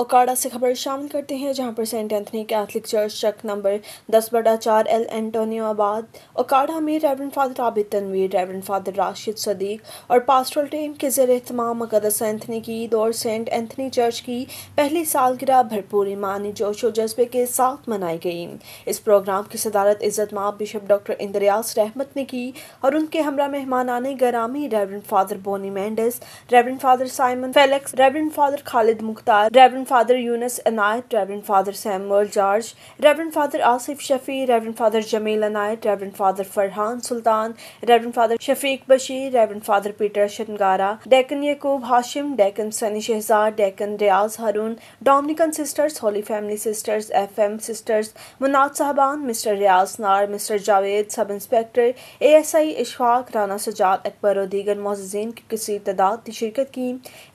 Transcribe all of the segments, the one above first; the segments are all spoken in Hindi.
ओकाड़ा से खबर शामिल करते हैं जहां पर Saint Anthony Catholic church Chak number दस बटा चार एल एंटोनियो आबाद ओकाड़ा में reverend father Abid Tanveer reverend father Rashid Sadiq और पास्टल टीम के जेर तमाम मुकदस एंथनी की दौर सेंट एंथनी चर्च की पहली सालगिरह भरपूर ईमानी जोश जज्बे के साथ मनाई गई इस प्रोग्राम की सदारत इज्जत माँ बिशप डॉक्टर इंद्रयास रहमत ने की और उनके हमरा मेहमान आने गरामी reverend father Bonnie Mendes reverend father Simon Felix reverend father Khalid Mukhtar reverend Father Yunus Anayat, Reverend Father Samuel George, Reverend Father Asif Shafi, Reverend Father Jamil Anayat, Reverend Father Farhan Sultan, Reverend Father Shafiq Bashir, Reverend Father Peter Shangara, Deacon Yakub Hashim, Deacon Sunny Shehzad, Deacon Riaz Harun, Dominican Sisters, Holy Family Sisters, FM Sisters, Munat Sahaban, Mr. Riaz Nar, Mr. Javed, Sub Inspector, ASI Ishfaq, Rana Sajad Akbar और दीगर मोजन की किसी तदाद की शिरकत की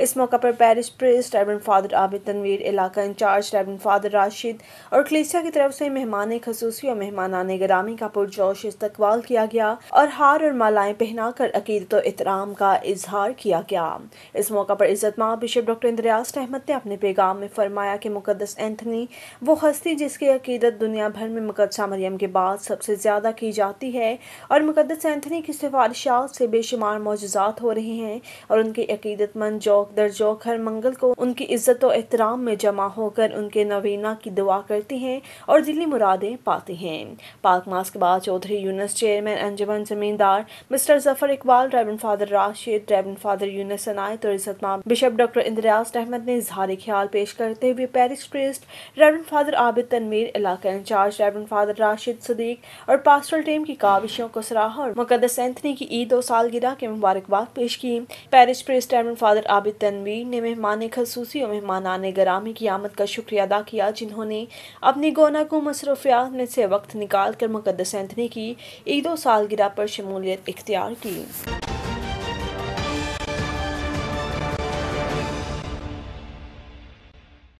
इस मौका पर पैरिस कश्मीर इलाका इंचार्ज रेवरेंड फादर राशिद और कलेसिया की तरफ से मेहमान खसूसी और मेहमानान ग्रामी का पुरजोश इस्तकबाल किया गया और हार और मालाएं पहनाकर अकीदत तो इतराम का इजहार किया गया इस मौका पर इज्जत माँ बिशप डॉक्टर इंद्रयास अहमद ने अपने पैगाम में फरमाया कि मुकदस एंथनी वो हस्ती जिसकी अकीदत दुनिया भर में मुकदसा मरियम के बाद सबसे ज़्यादा की जाती है और मुकदस एंथनी की सिफारिशात से बेशुमार मोजात हो रहे हैं और उनकी अकीदतमंद जौक दर जौक हर मंगल को उनकी इज्जत और एहतराम मकाम में जमा होकर उनके नवीना की दुआ करते हैं और दिली मुरादें पाते हैं पाक मास के बाद चौधरी यूनस चेयरमैन अंजमन जमींदार mister Zafar Iqbal driven father Rashid driven father Yunus अनायत और इज्जतमान बिशप डॉक्टर इंद्रयाज अहमद ने इजहार ख्याल पेश करते हुए पेरिस प्रेस्ट ड्राइवन फादर आबिद तनवीर इलाका in charge driven father Rashid Sadiq और पास्टल टीम की काविशों को सराहा और मुकदस एंथनी की ईद और सालगिरह के मुबारकबाद पेश की पेरिस प्रेस्ट ड्राइवन फादर आबिद तनवीर ने मेहमान खसूसी और मेहमान आने गरामी की आमद का शुक्रिया अदा किया जिन्होंने अपनी गोना को मसरूफियात में से वक्त निकाल कर मुकदस एंथनी की एक दो सालगिरह पर शमूलियत इख्तियार की